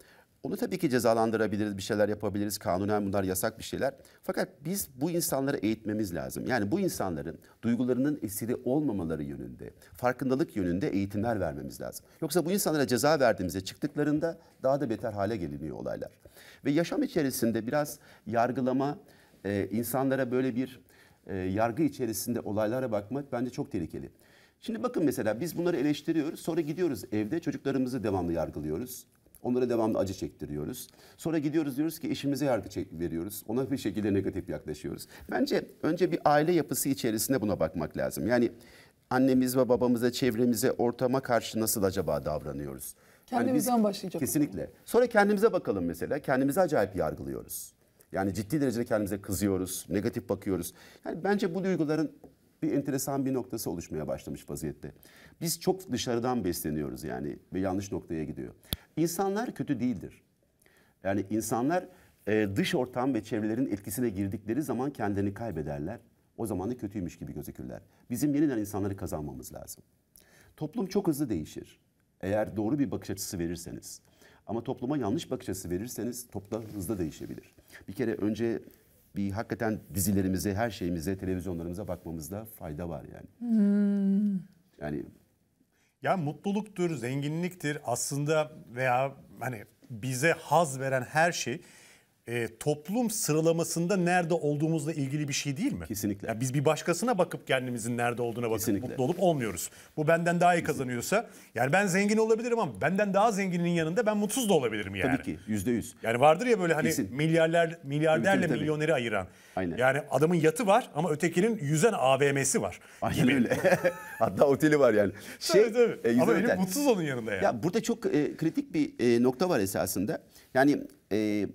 onu tabii ki cezalandırabiliriz, bir şeyler yapabiliriz. Kanunen bunlar yasak bir şeyler. Fakat biz bu insanları eğitmemiz lazım. Yani bu insanların duygularının esiri olmamaları yönünde, farkındalık yönünde eğitimler vermemiz lazım. Yoksa bu insanlara ceza verdiğimizde çıktıklarında daha da beter hale geliniyor olaylar. Ve yaşam içerisinde biraz yargılama, e, insanlara böyle bir e, yargı içerisinde olaylara bakmak bence çok tehlikeli. Şimdi bakın mesela biz bunları eleştiriyoruz. Sonra gidiyoruz evde çocuklarımızı devamlı yargılıyoruz. Onlara devamlı acı çektiriyoruz. Sonra gidiyoruz diyoruz ki eşimize yargı veriyoruz. Ona bir şekilde negatif yaklaşıyoruz. Bence önce bir aile yapısı içerisinde buna bakmak lazım. Yani annemiz ve babamıza, çevremize, ortama karşı nasıl acaba davranıyoruz? Kendimizden yani başlayacak. Kesinlikle. Sonra kendimize bakalım mesela. Kendimizi acayip yargılıyoruz. Yani ciddi derecede kendimize kızıyoruz, negatif bakıyoruz. Yani bence bu duyguların bir enteresan bir noktası oluşmaya başlamış vaziyette. Biz çok dışarıdan besleniyoruz yani ve yanlış noktaya gidiyor. İnsanlar kötü değildir. Yani insanlar e, dış ortam ve çevrelerin etkisine girdikleri zaman kendini kaybederler. O zaman da kötüymüş gibi gözükürler. Bizim yeniden insanları kazanmamız lazım. Toplum çok hızlı değişir. Eğer doğru bir bakış açısı verirseniz. Ama topluma yanlış bakış açısı verirseniz toplum hızlı değişebilir. Bir kere önce bir hakikaten dizilerimize, her şeyimize, televizyonlarımıza bakmamızda fayda var yani. Hmm. Yani ya mutluluktur, zenginliktir aslında veya hani bize haz veren her şey e, toplum sıralamasında nerede olduğumuzla ilgili bir şey değil mi? Kesinlikle. Yani biz bir başkasına bakıp kendimizin nerede olduğuna bakıp Kesinlikle. mutlu olup olmuyoruz. Bu benden daha iyi kazanıyorsa yani ben zengin olabilirim ama benden daha zenginin yanında ben mutsuz da olabilirim yani. Tabii ki yüzde yüz. Yani vardır ya böyle hani Kesin. milyarlar milyarderle tabii, tabii, tabii. milyoneri ayıran. Aynen. Yani adamın yatı var ama ötekinin yüzen AVM'si var. Aynen gibi. öyle. Hatta oteli var yani. Şey, tabii, tabii. E, ama öyle mutsuz onun yanında yani. Ya burada çok e, kritik bir e, nokta var esasında. Yani e,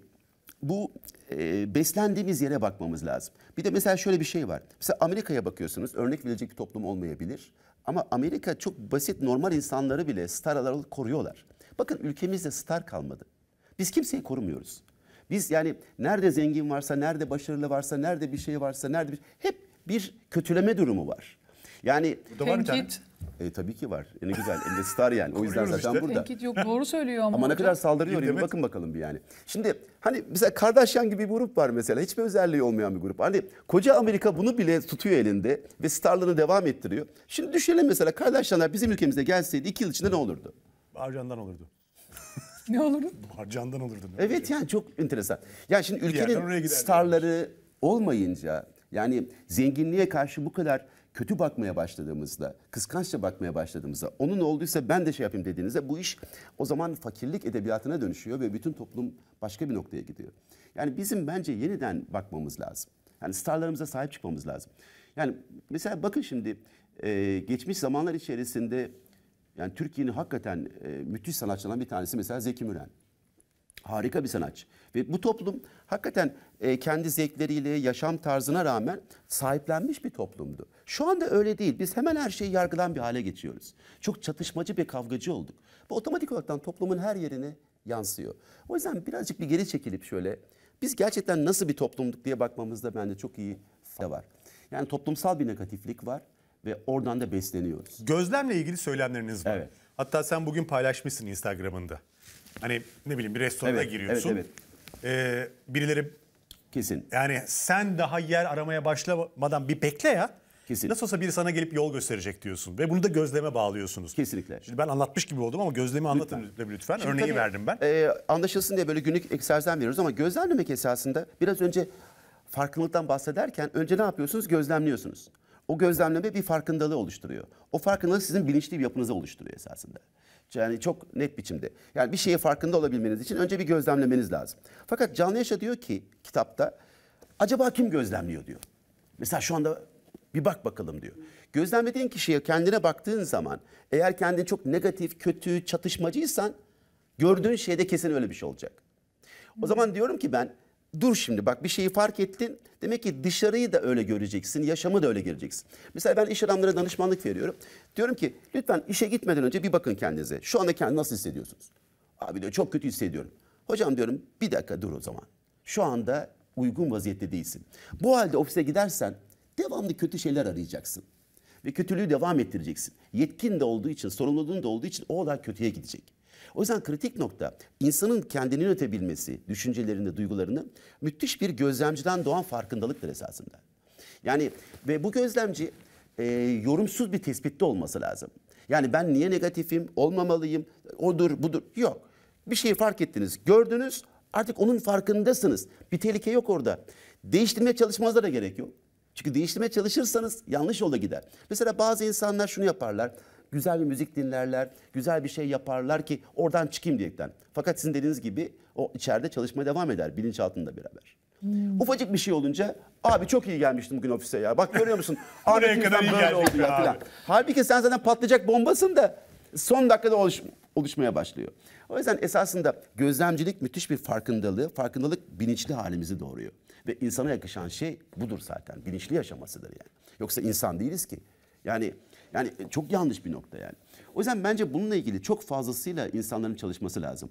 bu e, beslendiğimiz yere bakmamız lazım. Bir de mesela şöyle bir şey var. Mesela Amerika'ya bakıyorsunuz. Örnek verilecek bir toplum olmayabilir. Ama Amerika çok basit normal insanları bile star koruyorlar. Bakın ülkemizde star kalmadı. Biz kimseyi korumuyoruz. Biz yani nerede zengin varsa, nerede başarılı varsa, nerede bir şey varsa, nerede bir hep bir kötüleme durumu var. Yani Burada var bir tane. E, tabii ki var. E, ne güzel. Elinde star yani. O yüzden Kuruyoruz zaten işte. burada. Tenkit yok. Doğru söylüyor ama. Ama ne kadar saldırıyor Bir bakın bakalım bir yani. Şimdi hani mesela Kardashian gibi bir grup var mesela. Hiçbir özelliği olmayan bir grup. Hani koca Amerika bunu bile tutuyor elinde ve starlığını devam ettiriyor. Şimdi düşünelim mesela Kardashianlar bizim ülkemizde gelseydi iki yıl içinde ne olurdu? Harcandan olurdu. Ne olurdu? Harcandan olurdu. Ne Evet yani çok enteresan. Yani şimdi ülkenin starları olmayınca yani zenginliğe karşı bu kadar kötü bakmaya başladığımızda, kıskançça bakmaya başladığımızda, onun olduysa ben de şey yapayım dediğinizde bu iş o zaman fakirlik edebiyatına dönüşüyor ve bütün toplum başka bir noktaya gidiyor. Yani bizim bence yeniden bakmamız lazım. Yani starlarımıza sahip çıkmamız lazım. Yani mesela bakın şimdi e, geçmiş zamanlar içerisinde yani Türkiye'nin hakikaten e, müthiş sanatçılarından bir tanesi mesela Zeki Müren harika bir sanatçı. Ve bu toplum hakikaten e, kendi zevkleriyle, yaşam tarzına rağmen sahiplenmiş bir toplumdu. Şu anda öyle değil. Biz hemen her şeyi yargılan bir hale geçiyoruz. Çok çatışmacı ve kavgacı olduk. Bu otomatik olarak toplumun her yerine yansıyor. O yüzden birazcık bir geri çekilip şöyle biz gerçekten nasıl bir toplumduk diye bakmamızda bende çok iyi fayda var. Yani toplumsal bir negatiflik var ve oradan da besleniyoruz. Gözlemle ilgili söylemleriniz var. Evet. Hatta sen bugün paylaşmışsın Instagram'ında. Hani ne bileyim bir restorana evet, giriyorsun. Evet, evet. E, birileri Kesin. Yani sen daha yer aramaya başlamadan bir bekle ya. Kesin. Nasıl olsa biri sana gelip yol gösterecek diyorsun ve bunu da gözleme bağlıyorsunuz. Kesinlikle. Şimdi ben anlatmış gibi oldum ama gözlemi anlatın lütfen. lütfen. Şimdi Örneği tabii, verdim ben. E, anlaşılsın diye böyle günlük egzersizden veriyoruz ama gözlemlemek esasında biraz önce farkındalıktan bahsederken önce ne yapıyorsunuz? Gözlemliyorsunuz o gözlemleme bir farkındalığı oluşturuyor. O farkındalığı sizin bilinçli bir yapınızı oluşturuyor esasında. Yani çok net biçimde. Yani bir şeye farkında olabilmeniz için önce bir gözlemlemeniz lazım. Fakat canlı yaşa diyor ki kitapta acaba kim gözlemliyor diyor. Mesela şu anda bir bak bakalım diyor. Gözlemlediğin kişiye kendine baktığın zaman eğer kendin çok negatif, kötü, çatışmacıysan gördüğün şeyde kesin öyle bir şey olacak. O zaman diyorum ki ben dur şimdi bak bir şeyi fark ettin. Demek ki dışarıyı da öyle göreceksin, yaşamı da öyle göreceksin. Mesela ben iş adamlarına danışmanlık veriyorum. Diyorum ki lütfen işe gitmeden önce bir bakın kendinize. Şu anda kendinizi nasıl hissediyorsunuz? Abi diyor çok kötü hissediyorum. Hocam diyorum bir dakika dur o zaman. Şu anda uygun vaziyette değilsin. Bu halde ofise gidersen devamlı kötü şeyler arayacaksın. Ve kötülüğü devam ettireceksin. Yetkin de olduğu için, sorumluluğun da olduğu için o olay kötüye gidecek. O yüzden kritik nokta insanın kendini ötebilmesi, düşüncelerini, duygularını müthiş bir gözlemciden doğan farkındalıktır esasında. Yani ve bu gözlemci e, yorumsuz bir tespitte olması lazım. Yani ben niye negatifim, olmamalıyım, odur budur yok. Bir şeyi fark ettiniz, gördünüz artık onun farkındasınız. Bir tehlike yok orada. Değiştirmeye çalışmanıza da gerek yok. Çünkü değiştirmeye çalışırsanız yanlış yola gider. Mesela bazı insanlar şunu yaparlar güzel bir müzik dinlerler, güzel bir şey yaparlar ki oradan çıkayım diyekten. Fakat sizin dediğiniz gibi o içeride çalışmaya devam eder bilinçaltında beraber. Hmm. Ufacık bir şey olunca abi çok iyi gelmiştim bugün ofise ya. Bak görüyor musun? Buraya kadar iyi böyle oldu ya falan. Halbuki sen zaten patlayacak bombasın da son dakikada oluş, oluşmaya başlıyor. O yüzden esasında gözlemcilik müthiş bir farkındalığı, farkındalık bilinçli halimizi doğuruyor. Ve insana yakışan şey budur zaten. Bilinçli yaşamasıdır yani. Yoksa insan değiliz ki. Yani yani e, çok yanlış bir nokta yani. O yüzden bence bununla ilgili çok fazlasıyla insanların çalışması lazım.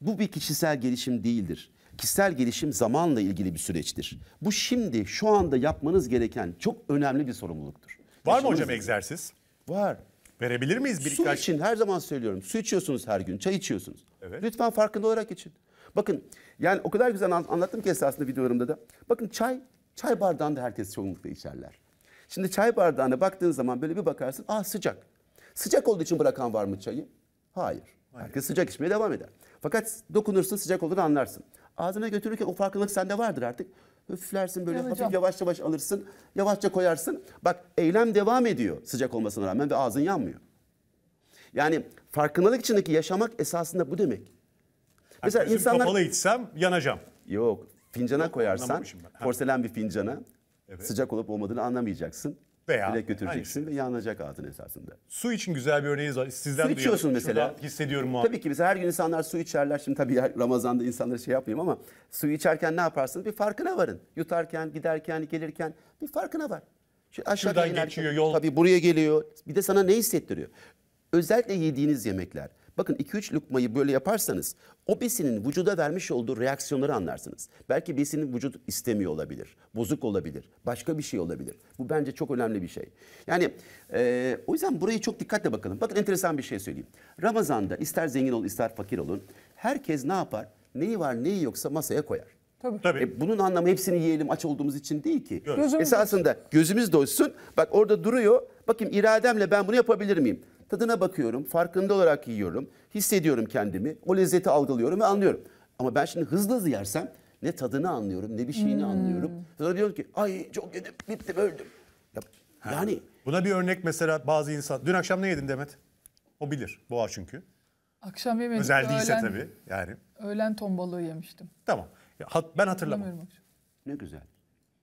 Bu bir kişisel gelişim değildir. Kişisel gelişim zamanla ilgili bir süreçtir. Bu şimdi şu anda yapmanız gereken çok önemli bir sorumluluktur. Var Yaşınız mı hocam egzersiz? Var. Verebilir miyiz birkaç? Su kaç... için her zaman söylüyorum. Su içiyorsunuz her gün, çay içiyorsunuz. Evet. Lütfen farkında olarak için. Bakın yani o kadar güzel anlattım ki esasında videolarımda da. Bakın çay, çay bardağında herkes çoğunlukla içerler. Şimdi çay bardağına baktığın zaman böyle bir bakarsın ah sıcak. Sıcak olduğu için bırakan var mı çayı? Hayır. Hayır. Herkes sıcak içmeye devam eder. Fakat dokunursun sıcak olduğunu anlarsın. Ağzına götürürken o farkındalık sende vardır artık. Üflersin böyle Yalacağım. hafif yavaş yavaş alırsın. Yavaşça koyarsın. Bak eylem devam ediyor sıcak olmasına rağmen ve ağzın yanmıyor. Yani farkındalık içindeki yaşamak esasında bu demek. Mesela insanlar... kapalı içsem yanacağım. Yok. Fincana koyarsan, porselen bir fincana Evet. Sıcak olup olmadığını anlamayacaksın. Veya Direkt götüreceksin şey. ve yanacak ağzın esasında. Su için güzel bir örneğiniz var. Sizden su içiyorsun mesela. Şuradan hissediyorum muhabbet. Tabii ki mesela her gün insanlar su içerler. Şimdi tabii Ramazan'da insanlara şey yapmayayım ama su içerken ne yaparsın? Bir farkına varın. Yutarken, giderken, gelirken bir farkına var. Şu aşağıdan Şuradan inerken, geçiyor yol. Tabii buraya geliyor. Bir de sana ne hissettiriyor? Özellikle yediğiniz yemekler. Bakın 2-3 lukmayı böyle yaparsanız o besinin vücuda vermiş olduğu reaksiyonları anlarsınız. Belki besinin vücut istemiyor olabilir, bozuk olabilir, başka bir şey olabilir. Bu bence çok önemli bir şey. Yani e, o yüzden burayı çok dikkatle bakalım. Bakın enteresan bir şey söyleyeyim. Ramazan'da ister zengin ol ister fakir olun herkes ne yapar? Neyi var neyi yoksa masaya koyar. Tabii. Tabii. E, bunun anlamı hepsini yiyelim aç olduğumuz için değil ki. Gözümüz Esasında gözümüz doysun. Bak orada duruyor. Bakayım irademle ben bunu yapabilir miyim? Tadına bakıyorum, farkında olarak yiyorum, hissediyorum kendimi, o lezzeti algılıyorum ve anlıyorum. Ama ben şimdi hızlı hızlı yersem ne tadını anlıyorum ne bir şeyini hmm. anlıyorum. Sonra diyorum ki ay çok yedim bittim öldüm. Ya, yani. Buna bir örnek mesela bazı insan. Dün akşam ne yedin Demet? O bilir. Boğa çünkü. Akşam yemedim. Özel değilse öğlen, tabii yani. Öğlen ton balığı yemiştim. Tamam. Ya, ben hatırlamam. Ne güzel.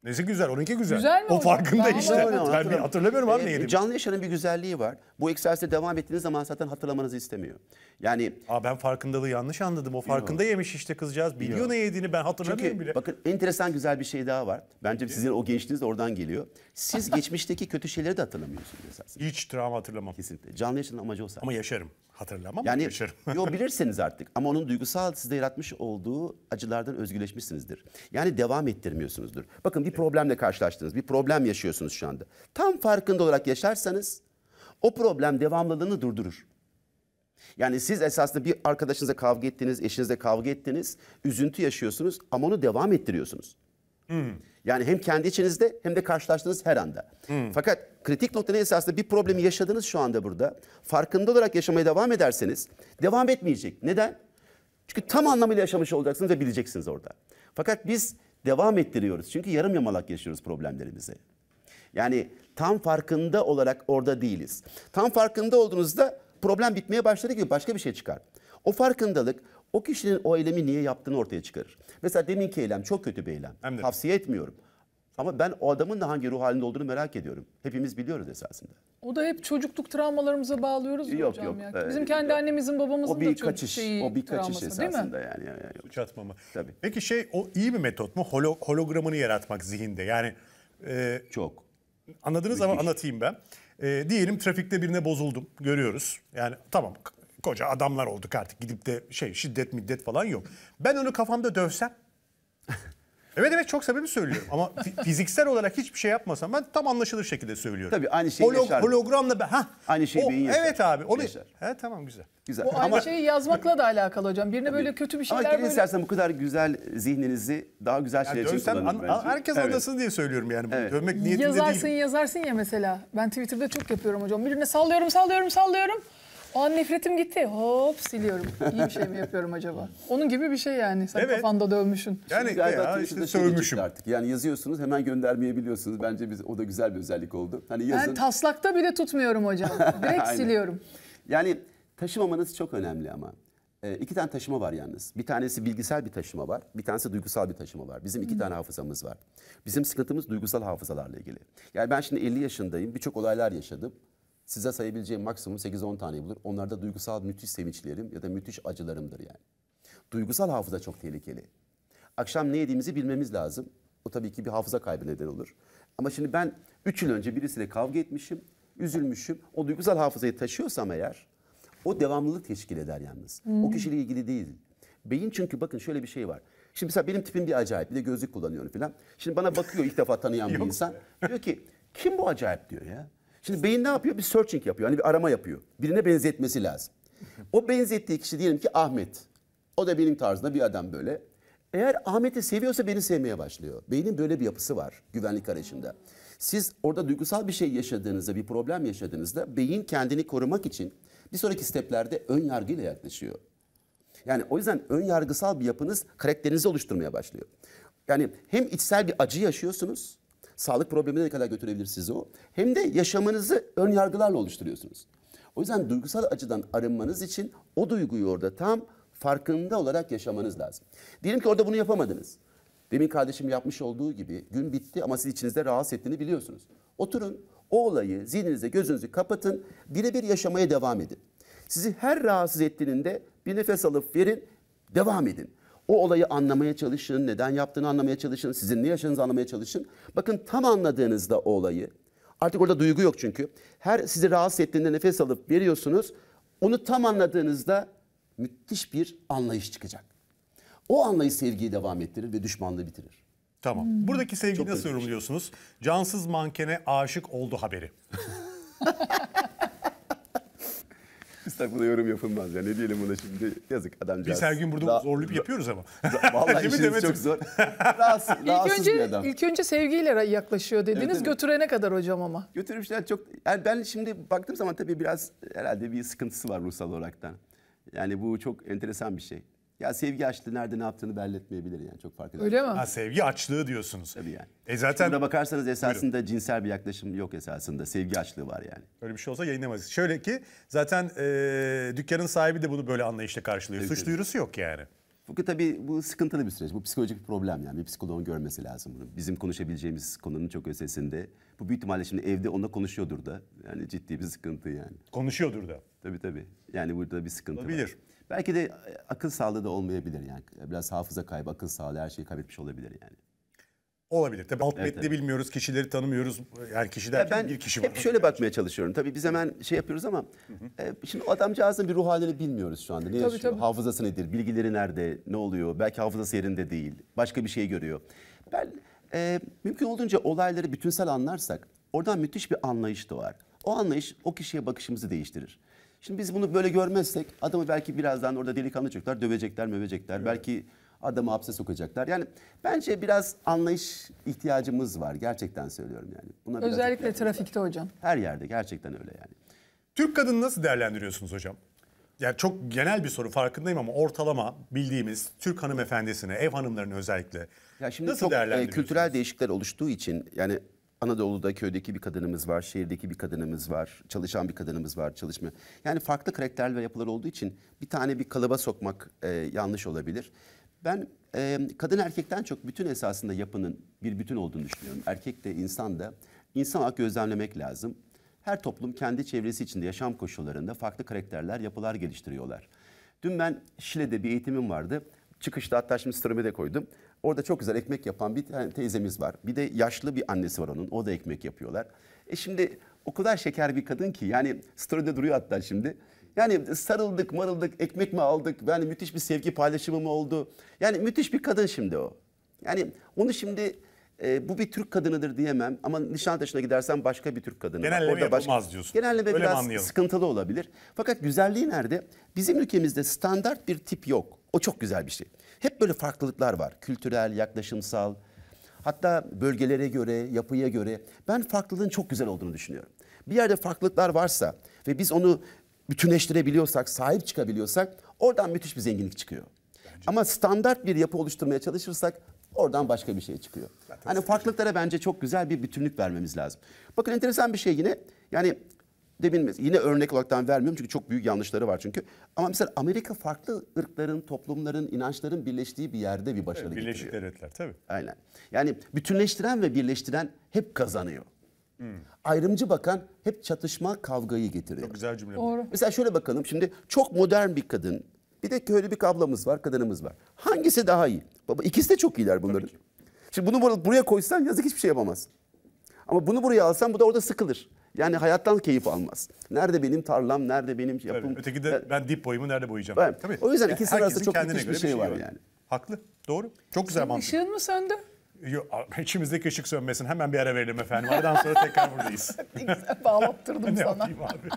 Nesi güzel? Onunki güzel. güzel mi o farkında tamam, işte. Evet, ben hatırlamıyorum, hatırlamıyorum abi ee, ne yedim. Canlı yaşanın bir güzelliği var. Bu egzersize devam ettiğiniz zaman zaten hatırlamanızı istemiyor. Yani Aa, ben farkındalığı yanlış anladım. O bilmiyorum. farkında yemiş işte kızcağız. Biliyor bilmiyorum. ne yediğini ben hatırlamıyorum Çünkü, bile. Bakın enteresan güzel bir şey daha var. Bence sizin o gençliğiniz oradan geliyor. Siz geçmişteki kötü şeyleri de hatırlamıyorsunuz esasında. Hiç travma hatırlamam. Kesinlikle. Canlı yaşanın amacı o zaten. Ama yaşarım. Hatırlamam yani, yaşarım. yo bilirsiniz artık ama onun duygusal sizde yaratmış olduğu acılardan özgürleşmişsinizdir. Yani devam ettirmiyorsunuzdur. Bakın bir problemle karşılaştınız. Bir problem yaşıyorsunuz şu anda. Tam farkında olarak yaşarsanız o problem devamlılığını durdurur. Yani siz esasında bir arkadaşınızla kavga ettiniz, eşinizle kavga ettiniz, üzüntü yaşıyorsunuz ama onu devam ettiriyorsunuz. Hmm. Yani hem kendi içinizde hem de karşılaştığınız her anda. Hmm. Fakat kritik nokta ne esasında bir problemi yaşadınız şu anda burada. Farkında olarak yaşamaya devam ederseniz devam etmeyecek. Neden? Çünkü tam anlamıyla yaşamış olacaksınız ve bileceksiniz orada. Fakat biz devam ettiriyoruz. Çünkü yarım yamalak yaşıyoruz problemlerimizi. Yani tam farkında olarak orada değiliz. Tam farkında olduğunuzda problem bitmeye başladı gibi başka bir şey çıkar. O farkındalık o kişinin o eylemi niye yaptığını ortaya çıkarır. Mesela deminki eylem çok kötü bir eylem. Tavsiye etmiyorum. Ama ben o adamın da hangi ruh halinde olduğunu merak ediyorum. Hepimiz biliyoruz esasında. O da hep çocukluk travmalarımıza bağlıyoruz yok, hocam. Yok, ya. Bizim kendi yok. annemizin babamızın o bir da çocuk kaçış, şeyi O bir kaçış esasında yani. yani, yani. Suç atmama. Tabii. Peki şey o iyi bir metot mu? Holo, hologramını yaratmak zihinde. Yani e, çok. Anladınız Müthiş. ama anlatayım ben. E, diyelim trafikte birine bozuldum. Görüyoruz. Yani tamam koca adamlar olduk artık. Gidip de şey şiddet middet falan yok. Ben onu kafamda dövsem Evet evet çok samimi söylüyorum ama fiziksel olarak hiçbir şey yapmasam ben tam anlaşılır şekilde söylüyorum. Tabii aynı şeyi Holog, yaşar. Hologramla ben ha aynı şeyi beyin yaşar. Evet abi onu şey yaşar. He tamam güzel. Güzel. O aynı şeyi yazmakla da alakalı hocam. Birine böyle kötü bir şeyler ama böyle. istersen bu kadar güzel zihninizi daha güzel şeyler yani için kullanın Herkes evet. anlasın diye söylüyorum yani. Evet. Dövmek niyetinde yazarsın, değilim. Yazarsın yazarsın ya mesela. Ben Twitter'da çok yapıyorum hocam. Birine sallıyorum sallıyorum sallıyorum. O an nefretim gitti. Hop siliyorum. İyi bir şey mi yapıyorum acaba? Onun gibi bir şey yani. Sen evet. kafanda dövmüşsün. Yani Şimdi ya, işte şey sövmüşüm. Artık. Yani yazıyorsunuz hemen göndermeyebiliyorsunuz. Bence biz, o da güzel bir özellik oldu. Hani yazın... Ben taslakta bile tutmuyorum hocam. Direkt siliyorum. Yani taşımamanız çok önemli ama. E, iki tane taşıma var yalnız. Bir tanesi bilgisel bir taşıma var. Bir tanesi duygusal bir taşıma var. Bizim iki Hı. tane hafızamız var. Bizim sıkıntımız duygusal hafızalarla ilgili. Yani ben şimdi 50 yaşındayım. Birçok olaylar yaşadım size sayabileceğim maksimum 8-10 tane bulur. Onlar da duygusal müthiş sevinçlerim ya da müthiş acılarımdır yani. Duygusal hafıza çok tehlikeli. Akşam ne yediğimizi bilmemiz lazım. O tabii ki bir hafıza kaybı neden olur. Ama şimdi ben 3 yıl önce birisiyle kavga etmişim, üzülmüşüm. O duygusal hafızayı taşıyorsam eğer o devamlılık teşkil eder yalnız. Hmm. O kişiyle ilgili değil. Beyin çünkü bakın şöyle bir şey var. Şimdi mesela benim tipim bir acayip. Bir de gözlük kullanıyorum falan. Şimdi bana bakıyor ilk defa tanıyan bir insan. Diyor ki kim bu acayip diyor ya. Şimdi beyin ne yapıyor? Bir searching yapıyor. Hani bir arama yapıyor. Birine benzetmesi lazım. O benzettiği kişi diyelim ki Ahmet. O da benim tarzında bir adam böyle. Eğer Ahmet'i seviyorsa beni sevmeye başlıyor. Beynin böyle bir yapısı var güvenlik arayışında. Siz orada duygusal bir şey yaşadığınızda, bir problem yaşadığınızda beyin kendini korumak için bir sonraki steplerde ön yargıyla yaklaşıyor. Yani o yüzden ön yargısal bir yapınız karakterinizi oluşturmaya başlıyor. Yani hem içsel bir acı yaşıyorsunuz sağlık problemine de kadar götürebilir sizi o. Hem de yaşamınızı ön yargılarla oluşturuyorsunuz. O yüzden duygusal acıdan arınmanız için o duyguyu orada tam farkında olarak yaşamanız lazım. Diyelim ki orada bunu yapamadınız. Demin kardeşim yapmış olduğu gibi gün bitti ama siz içinizde rahatsız ettiğini biliyorsunuz. Oturun o olayı zihninizde, gözünüzü kapatın birebir yaşamaya devam edin. Sizi her rahatsız ettiğinde bir nefes alıp verin devam edin. O olayı anlamaya çalışın, neden yaptığını anlamaya çalışın, sizin ne yaşadığınızı anlamaya çalışın. Bakın tam anladığınızda o olayı, artık orada duygu yok çünkü. Her sizi rahatsız ettiğinde nefes alıp veriyorsunuz. Onu tam anladığınızda müthiş bir anlayış çıkacak. O anlayış sevgiyi devam ettirir ve düşmanlığı bitirir. Tamam. Hmm. Buradaki sevgiyi Çok nasıl yorumluyorsunuz? Cansız mankene aşık oldu haberi. müstakbule yorum yapılmaz. yani Ne diyelim buna şimdi yazık adamcağız. Biz her gün burada Ra- zorluk yapıyoruz ama. Vallahi işimiz çok zor. Rahatsız, ilk önce, bir adam. İlk önce sevgiyle yaklaşıyor dediniz evet, götürene kadar hocam ama. Götürmüşler çok. Yani ben şimdi baktığım zaman tabii biraz herhalde bir sıkıntısı var ruhsal olaraktan. Yani bu çok enteresan bir şey. Ya sevgi açlığı nerede ne yaptığını belli etmeyebilir yani çok fark eder. Öyle mi? Ha, sevgi açlığı diyorsunuz. Tabii yani. E zaten... Şimdi bakarsanız esasında Buyurun. cinsel bir yaklaşım yok esasında. Sevgi açlığı var yani. Öyle bir şey olsa yayınlamayız. Şöyle ki zaten e, dükkanın sahibi de bunu böyle anlayışla karşılıyor. Tabii, Suç tabii. duyurusu yok yani. Fakat tabii bu sıkıntılı bir süreç. Bu psikolojik bir problem yani. Bir psikoloğun görmesi lazım bunu. Bizim konuşabileceğimiz konunun çok ötesinde. Bu büyük ihtimalle şimdi evde onunla konuşuyordur da. Yani ciddi bir sıkıntı yani. Konuşuyordur da. Tabii tabii. Yani burada bir sıkıntı Olabilir. var. Belki de e, akıl sağlığı da olmayabilir yani. Biraz hafıza kaybı, akıl sağlığı her şeyi kaybetmiş olabilir yani. Olabilir. Tabii alt evet, metni evet. bilmiyoruz, kişileri tanımıyoruz. Yani kişi derken ben bir kişi var. Hep şöyle bakmaya çalışıyorum. Tabii biz hemen şey yapıyoruz ama hı hı. E, şimdi adamcağızın bir ruh halini bilmiyoruz şu anda. Ne tabii, Tabii. Hafızası nedir? Bilgileri nerede? Ne oluyor? Belki hafızası yerinde değil. Başka bir şey görüyor. Ben e, mümkün olduğunca olayları bütünsel anlarsak oradan müthiş bir anlayış doğar. O anlayış o kişiye bakışımızı değiştirir. Şimdi biz bunu böyle görmezsek adamı belki birazdan orada delikanlı çocuklar dövecekler, mövecekler. Evet. Belki adamı hapse sokacaklar. Yani bence biraz anlayış ihtiyacımız var. Gerçekten söylüyorum yani. Buna Özellikle trafikte var. hocam. Her yerde gerçekten öyle yani. Türk kadını nasıl değerlendiriyorsunuz hocam? Yani çok genel bir soru farkındayım ama ortalama bildiğimiz Türk hanımefendisine, ev hanımlarını özellikle ya şimdi nasıl çok, e, değerlendiriyorsunuz? E, kültürel değişiklikler oluştuğu için yani Anadolu'da köydeki bir kadınımız var, şehirdeki bir kadınımız var, çalışan bir kadınımız var, çalışma. Yani farklı karakterler ve yapılar olduğu için bir tane bir kalıba sokmak e, yanlış olabilir. Ben e, kadın erkekten çok bütün esasında yapının bir bütün olduğunu düşünüyorum. Erkek de insan da insan olarak gözlemlemek lazım. Her toplum kendi çevresi içinde yaşam koşullarında farklı karakterler, yapılar geliştiriyorlar. Dün ben Şile'de bir eğitimim vardı. Çıkışta hatta şimdi story'me de koydum. Orada çok güzel ekmek yapan bir tane teyzemiz var. Bir de yaşlı bir annesi var onun. O da ekmek yapıyorlar. E şimdi o kadar şeker bir kadın ki yani story'de duruyor hatta şimdi. Yani sarıldık, marıldık, ekmek mi aldık? Yani müthiş bir sevgi paylaşımı mı oldu? Yani müthiş bir kadın şimdi o. Yani onu şimdi e, bu bir Türk kadınıdır diyemem ama Nişantaşı'na gidersen başka bir Türk kadını. Genelleme Orada yapılmaz başka, diyorsun. Genelleme Öyle biraz sıkıntılı olabilir. Fakat güzelliği nerede? Bizim ülkemizde standart bir tip yok. O çok güzel bir şey. Hep böyle farklılıklar var. Kültürel, yaklaşımsal, hatta bölgelere göre, yapıya göre. Ben farklılığın çok güzel olduğunu düşünüyorum. Bir yerde farklılıklar varsa ve biz onu bütünleştirebiliyorsak, sahip çıkabiliyorsak oradan müthiş bir zenginlik çıkıyor. Ama standart bir yapı oluşturmaya çalışırsak Oradan başka bir şey çıkıyor. Zaten hani farklılıklara bence çok güzel bir bütünlük vermemiz lazım. Bakın enteresan bir şey yine. Yani demin yine örnek olaraktan vermiyorum çünkü çok büyük yanlışları var çünkü. Ama mesela Amerika farklı ırkların, toplumların, inançların birleştiği bir yerde bir başarı evet, Birleşik getiriyor. Devletler tabii. Aynen. Yani bütünleştiren ve birleştiren hep kazanıyor. Hmm. Ayrımcı bakan hep çatışma, kavgayı getiriyor. Çok güzel cümle. Doğru. Mesela şöyle bakalım şimdi çok modern bir kadın bir de köylü bir kablamız var, kadınımız var. Hangisi daha iyi? Baba ikisi de çok iyiler bunların. Şimdi bunu buraya koysan yazık hiçbir şey yapamaz. Ama bunu buraya alsan bu da orada sıkılır. Yani hayattan keyif almaz. Nerede benim tarlam, nerede benim yapım? Öyle. Öteki de ben dip boyumu nerede boyayacağım? Ben, Tabii. O yüzden ikisi arasında çok müthiş bir şey, bir şey, şey var, yani. Haklı, doğru. Çok güzel mantık. Işığın mı söndü? Yok, içimizdeki ışık sönmesin. Hemen bir ara verelim efendim. Aradan sonra tekrar buradayız. ne güzel bağlattırdım sana. ne yapayım abi?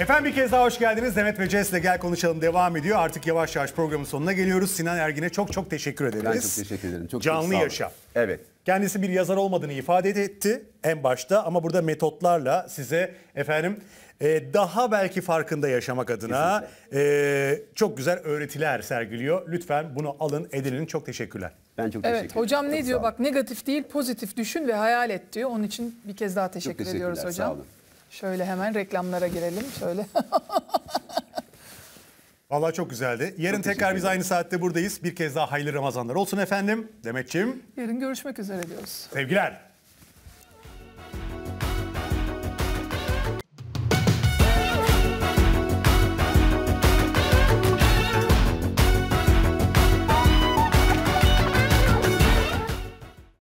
Efendim bir kez daha hoş geldiniz. Demet ve Ces'le Gel Konuşalım devam ediyor. Artık yavaş yavaş programın sonuna geliyoruz. Sinan Ergin'e çok çok teşekkür ederiz. Ben çok teşekkür ederim. Çok Canlı çok yaşa. Evet. Kendisi bir yazar olmadığını ifade etti en başta ama burada metotlarla size efendim e, daha belki farkında yaşamak adına e, çok güzel öğretiler sergiliyor. Lütfen bunu alın edinin. Çok teşekkürler. Ben çok evet, teşekkür ederim. Hocam ne çok diyor bak negatif değil pozitif düşün ve hayal et diyor. Onun için bir kez daha teşekkür ediyoruz hocam. Sağ olun. Şöyle hemen reklamlara girelim. Şöyle. Vallahi çok güzeldi. Yarın çok tekrar biz aynı saatte buradayız. Bir kez daha hayırlı Ramazanlar olsun efendim. Demetciğim. Yarın görüşmek üzere diyoruz. Sevgiler.